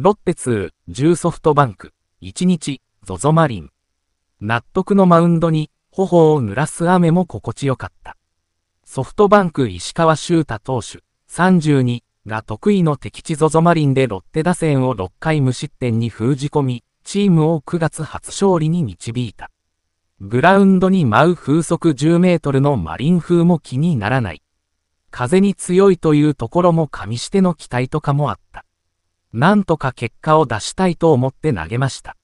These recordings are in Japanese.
ロッテ2、10ソフトバンク、1日、ZOZO マリン。納得のマウンドに、頬を濡らす雨も心地よかった。ソフトバンク石川修太投手、32が得意の敵地 ZOZO マリンでロッテ打線を6回無失点に封じ込み、チームを9月初勝利に導いた。グラウンドに舞う風速10メートルのマリン風も気にならない。風に強いというところも加味しての期待とかもあった。なんとか結果を出したいと思って投げました。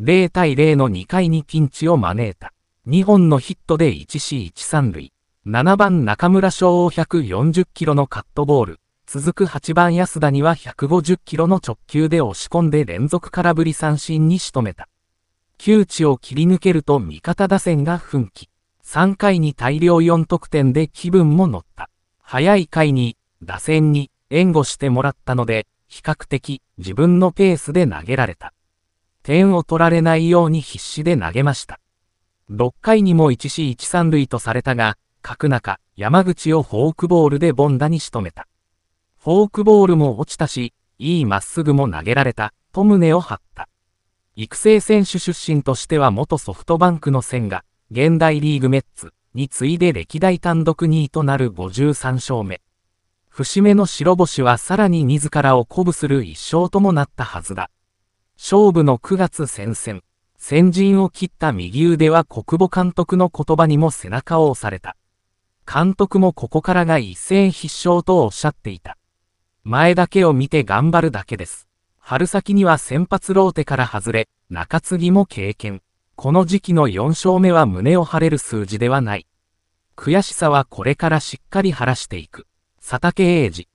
0対0の2回にピンチを招いた。2本のヒットで 1C13 塁。7番中村翔を140キロのカットボール。続く8番安田には150キロの直球で押し込んで連続空振り三振に仕留めた。窮地を切り抜けると味方打線が奮起。3回に大量4得点で気分も乗った。早い回に、打線に援護してもらったので、比較的自分のペースで投げられた。点を取られないように必死で投げました。6回にも1死1三塁とされたが、角中、山口をフォークボールでボンダに仕留めた。フォークボールも落ちたし、いいまっすぐも投げられた、と胸を張った。育成選手出身としては元ソフトバンクの線が、現代リーグメッツに次いで歴代単独2位となる53勝目。節目の白星はさらに自らを鼓舞する一勝ともなったはずだ。勝負の9月戦線、先陣を切った右腕は国母監督の言葉にも背中を押された。監督もここからが一戦必勝とおっしゃっていた。前だけを見て頑張るだけです。春先には先発ローテから外れ、中継ぎも経験。この時期の4勝目は胸を張れる数字ではない。悔しさはこれからしっかり晴らしていく。佐竹英二